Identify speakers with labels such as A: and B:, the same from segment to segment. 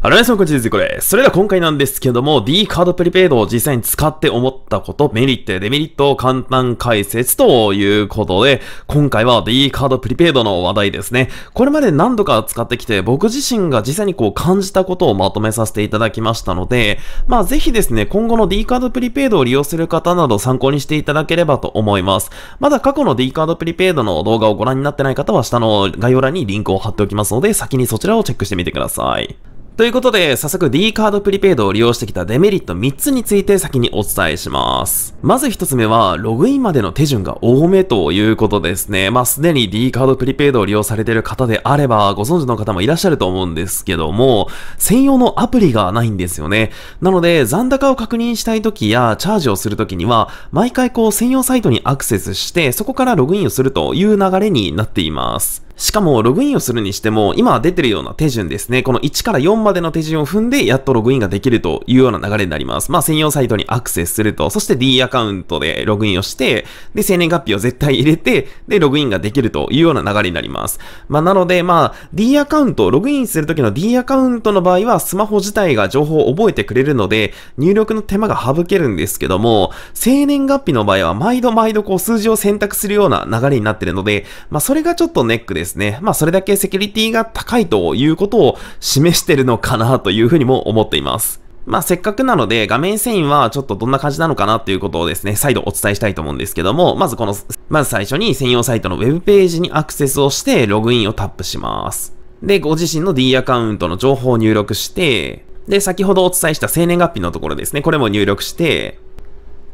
A: あら、皆さん、こんにちは、ズコです。それでは今回なんですけども、D カードプリペイドを実際に使って思ったこと、メリットデメリットを簡単解説ということで、今回は D カードプリペイドの話題ですね。これまで何度か使ってきて、僕自身が実際にこう感じたことをまとめさせていただきましたので、まあぜひですね、今後の D カードプリペイドを利用する方など参考にしていただければと思います。まだ過去の D カードプリペイドの動画をご覧になってない方は下の概要欄にリンクを貼っておきますので、先にそちらをチェックしてみてください。ということで、早速 D カードプリペイドを利用してきたデメリット3つについて先にお伝えします。まず1つ目は、ログインまでの手順が多めということですね。まあ、すでに D カードプリペイドを利用されている方であれば、ご存知の方もいらっしゃると思うんですけども、専用のアプリがないんですよね。なので、残高を確認したい時や、チャージをする時には、毎回こう専用サイトにアクセスして、そこからログインをするという流れになっています。しかも、ログインをするにしても、今出てるような手順ですね。この1から4までの手順を踏んで、やっとログインができるというような流れになります。まあ、専用サイトにアクセスすると、そして D アカウントでログインをして、で、生年月日を絶対入れて、で、ログインができるというような流れになります。まあ、なので、まあ、D アカウント、ログインするときの D アカウントの場合は、スマホ自体が情報を覚えてくれるので、入力の手間が省けるんですけども、生年月日の場合は、毎度毎度こう、数字を選択するような流れになってるので、まあ、それがちょっとネックです。ですね。まあそれだけセキュリティが高いということを示してるのかなというふうにも思っています。まあ、せっかくなので、画面遷移はちょっとどんな感じなのかなということをですね、再度お伝えしたいと思うんですけども、まずこの、まず最初に専用サイトの web ページにアクセスをして、ログインをタップします。で、ご自身の D アカウントの情報を入力して、で、先ほどお伝えした生年月日のところですね、これも入力して、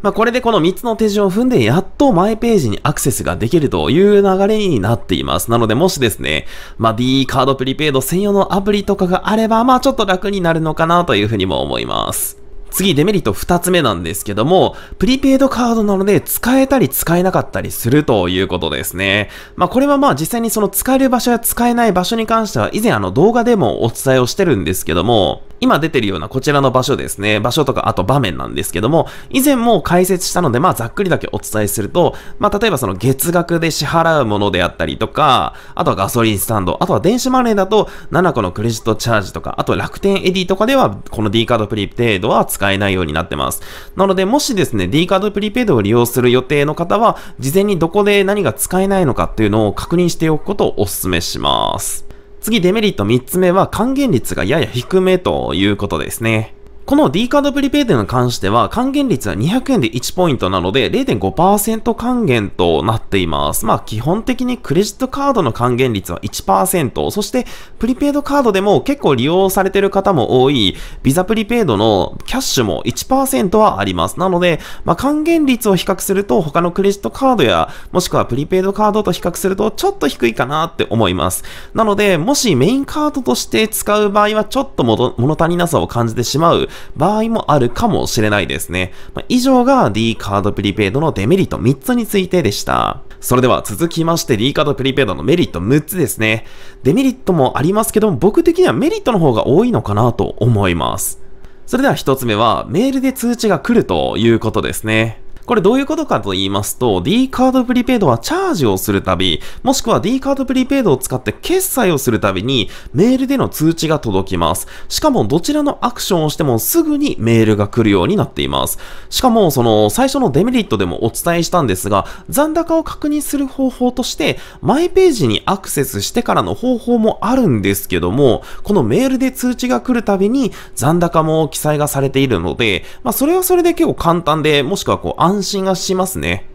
A: まあ、これでこの3つの手順を踏んで、やっとマイページにアクセスができるという流れになっています。なので、もしですね、まあ、D カードプリペイド専用のアプリとかがあれば、まあ、ちょっと楽になるのかなというふうにも思います。次、デメリット2つ目なんですけども、プリペイドカードなので使えたり使えなかったりするということですね。まあ、これはまあ実際にその使える場所や使えない場所に関しては以前あの動画でもお伝えをしてるんですけども、今出てるようなこちらの場所ですね。場所とか、あと場面なんですけども、以前も解説したので、まあざっくりだけお伝えすると、まあ例えばその月額で支払うものであったりとか、あとはガソリンスタンド、あとは電子マネーだと7個のクレジットチャージとか、あと楽天エディとかでは、この D カードプリペイドは使使えないようになってます。なので、もしですね、D カードプリペイドを利用する予定の方は、事前にどこで何が使えないのかっていうのを確認しておくことをお勧めします。次、デメリット3つ目は、還元率がやや低めということですね。この D カードプリペイドに関しては、還元率は200円で1ポイントなので、0.5%還元となっています。まあ、基本的にクレジットカードの還元率は1%、そして、プリペイドカードでも結構利用されてる方も多い、ビザプリペイドのキャッシュも1%はあります。なので、まあ、還元率を比較すると、他のクレジットカードや、もしくはプリペイドカードと比較すると、ちょっと低いかなって思います。なので、もしメインカードとして使う場合は、ちょっと物足りなさを感じてしまう、場合もあるかもしれないですね。まあ、以上が D カードプリペイドのデメリット3つについてでした。それでは続きまして D カードプリペイドのメリット6つですね。デメリットもありますけども、僕的にはメリットの方が多いのかなと思います。それでは一つ目は、メールで通知が来るということですね。これどういうことかと言いますと、D カードプリペイドはチャージをするたび、もしくは D カードプリペイドを使って決済をするたびに、メールでの通知が届きます。しかも、どちらのアクションをしてもすぐにメールが来るようになっています。しかも、その、最初のデメリットでもお伝えしたんですが、残高を確認する方法として、マイページにアクセスしてからの方法もあるんですけども、このメールで通知が来るたびに、残高も記載がされているので、まあ、それはそれで結構簡単で、もしくはこう、安安心がしますね。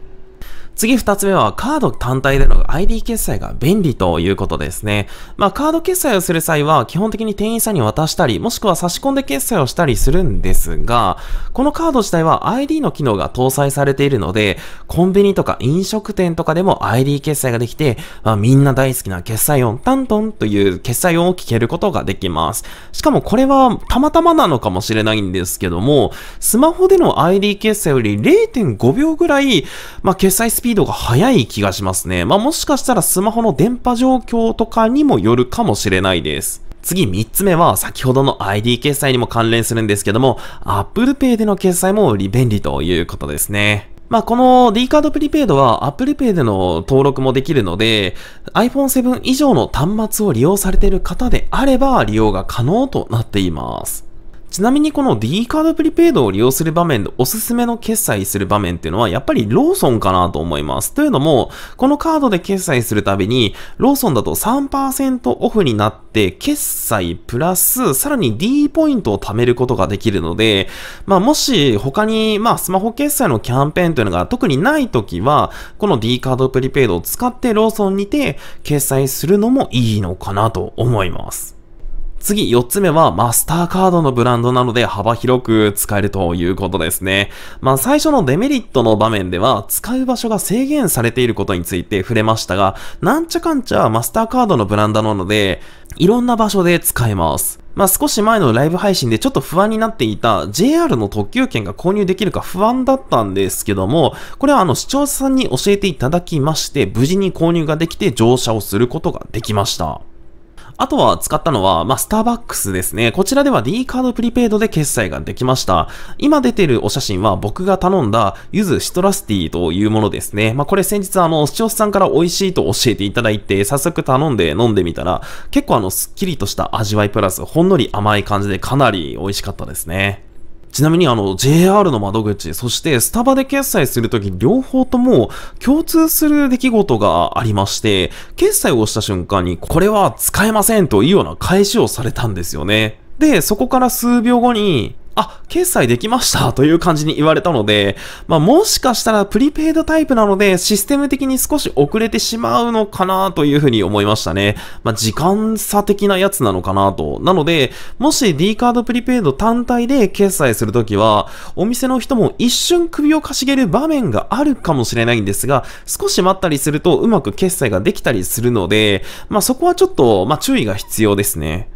A: 次2つ目はカード単体での ID 決済が便利ということですね。まあカード決済をする際は基本的に店員さんに渡したり、もしくは差し込んで決済をしたりするんですが、このカード自体は ID の機能が搭載されているので、コンビニとか飲食店とかでも ID 決済ができて、まあ、みんな大好きな決済音、タントンという決済音を聞けることができます。しかもこれはたまたまなのかもしれないんですけども、スマホでの ID 決済より0.5秒ぐらい、まあ決済スピードピードが速い気がしますね。まあ、もしかしたらスマホの電波状況とかにもよるかもしれないです。次3つ目は先ほどの ID 決済にも関連するんですけども、Apple Pay での決済も便利ということですね。まあ、この D カードプリペイドは Apple Pay での登録もできるので、iPhone 7以上の端末を利用されている方であれば利用が可能となっています。ちなみにこの D カードプリペイドを利用する場面でおすすめの決済する場面っていうのはやっぱりローソンかなと思います。というのも、このカードで決済するたびに、ローソンだと3%オフになって、決済プラス、さらに D ポイントを貯めることができるので、まあもし他に、まあスマホ決済のキャンペーンというのが特にない時は、この D カードプリペイドを使ってローソンにて決済するのもいいのかなと思います。次、4つ目は、マスターカードのブランドなので幅広く使えるということですね。まあ、最初のデメリットの場面では、使う場所が制限されていることについて触れましたが、なんちゃかんちゃマスターカードのブランドなので、いろんな場所で使えます。まあ、少し前のライブ配信でちょっと不安になっていた JR の特急券が購入できるか不安だったんですけども、これはあの視聴者さんに教えていただきまして、無事に購入ができて乗車をすることができました。あとは使ったのは、まあ、スターバックスですね。こちらでは D カードプリペイドで決済ができました。今出てるお写真は僕が頼んだユズシトラスティというものですね。まあ、これ先日あの、視聴者さんから美味しいと教えていただいて、早速頼んで飲んでみたら、結構あの、すっきりとした味わいプラス、ほんのり甘い感じでかなり美味しかったですね。ちなみにあの JR の窓口、そしてスタバで決済するとき両方とも共通する出来事がありまして、決済をした瞬間にこれは使えませんというような返しをされたんですよね。で、そこから数秒後に、あ、決済できましたという感じに言われたので、まあ、もしかしたらプリペイドタイプなので、システム的に少し遅れてしまうのかなというふうに思いましたね。まあ、時間差的なやつなのかなと。なので、もし D カードプリペイド単体で決済するときは、お店の人も一瞬首をかしげる場面があるかもしれないんですが、少し待ったりするとうまく決済ができたりするので、まあ、そこはちょっと、まあ、注意が必要ですね。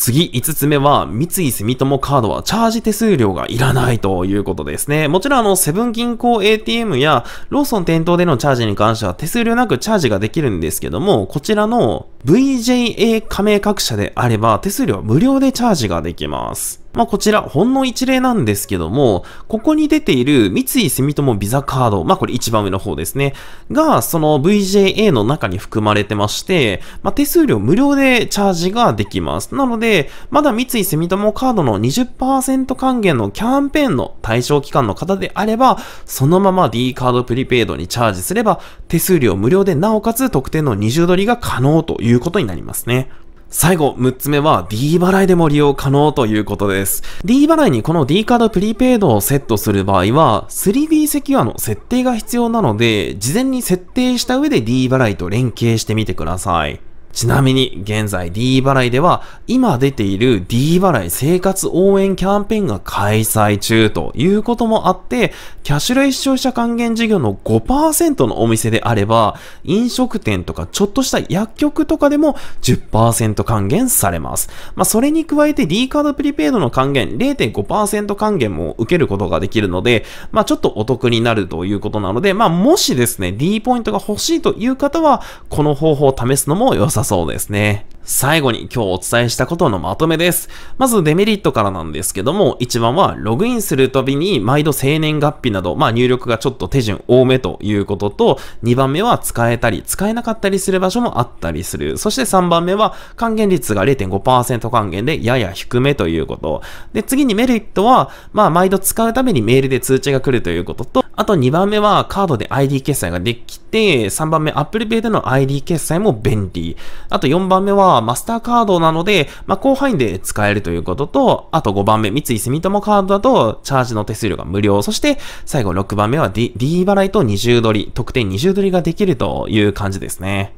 A: 次、5つ目は、三井住友カードはチャージ手数料がいらないということですね。もちろん、あの、セブン銀行 ATM や、ローソン店頭でのチャージに関しては手数料なくチャージができるんですけども、こちらの VJA 加盟各社であれば手数料無料でチャージができます。まあ、こちら、ほんの一例なんですけども、ここに出ている三井住友ビザカード、まあ、これ一番上の方ですね、が、その VJA の中に含まれてまして、まあ、手数料無料でチャージができます。なので、まだ三井住友カードの20%還元のキャンペーンの対象期間の方であれば、そのまま D カードプリペイドにチャージすれば、手数料無料で、なおかつ特典の20ドリが可能といういうことになりますね。最後、6つ目は D 払いでも利用可能ということです。D 払いにこの D カードプリペイドをセットする場合は、3D セキュアの設定が必要なので、事前に設定した上で D 払いと連携してみてください。ちなみに現在 D 払いでは今出ている D 払い生活応援キャンペーンが開催中ということもあってキャッシュレス視聴者還元事業の5%のお店であれば飲食店とかちょっとした薬局とかでも10%還元されます。まあそれに加えて D カードプリペイドの還元0.5%還元も受けることができるのでまあちょっとお得になるということなのでまあもしですね D ポイントが欲しいという方はこの方法を試すのも良ささそうですね。最後に今日お伝えしたことのまとめです。まずデメリットからなんですけども、一番はログインするたびに毎度生年月日など、まあ入力がちょっと手順多めということと、2番目は使えたり使えなかったりする場所もあったりする。そして3番目は還元率が0.5%還元でやや低めということ。で、次にメリットは、まあ毎度使うためにメールで通知が来るということと、あと2番目はカードで ID 決済ができて、3番目 Apple Pay での ID 決済も便利。あと4番目はマスターカードなので、まあ、広範囲で使えるということと、あと5番目、三井住友カードだとチャージの手数料が無料。そして最後6番目は D, D 払いと20ドり、特典20ドりができるという感じですね。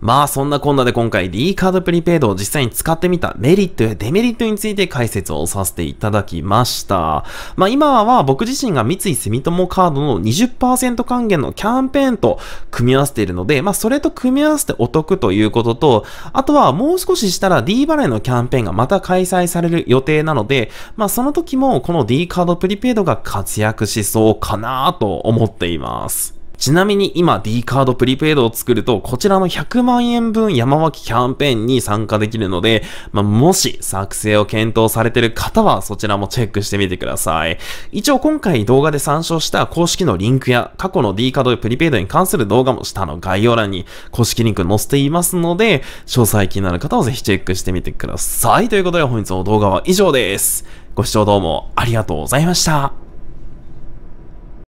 A: まあそんなこんなで今回 D カードプリペイドを実際に使ってみたメリットやデメリットについて解説をさせていただきました。まあ今は僕自身が三井住友カードの20%還元のキャンペーンと組み合わせているので、まあそれと組み合わせてお得ということと、あとはもう少ししたら D 払いのキャンペーンがまた開催される予定なので、まあその時もこの D カードプリペイドが活躍しそうかなと思っています。ちなみに今 D カードプリペイドを作ると、こちらの100万円分山脇キャンペーンに参加できるので、まあ、もし作成を検討されてる方はそちらもチェックしてみてください。一応今回動画で参照した公式のリンクや過去の D カードプリペイドに関する動画も下の概要欄に公式リンク載せていますので、詳細気になる方はぜひチェックしてみてください。ということで本日の動画は以上です。ご視聴どうもありがとうございました。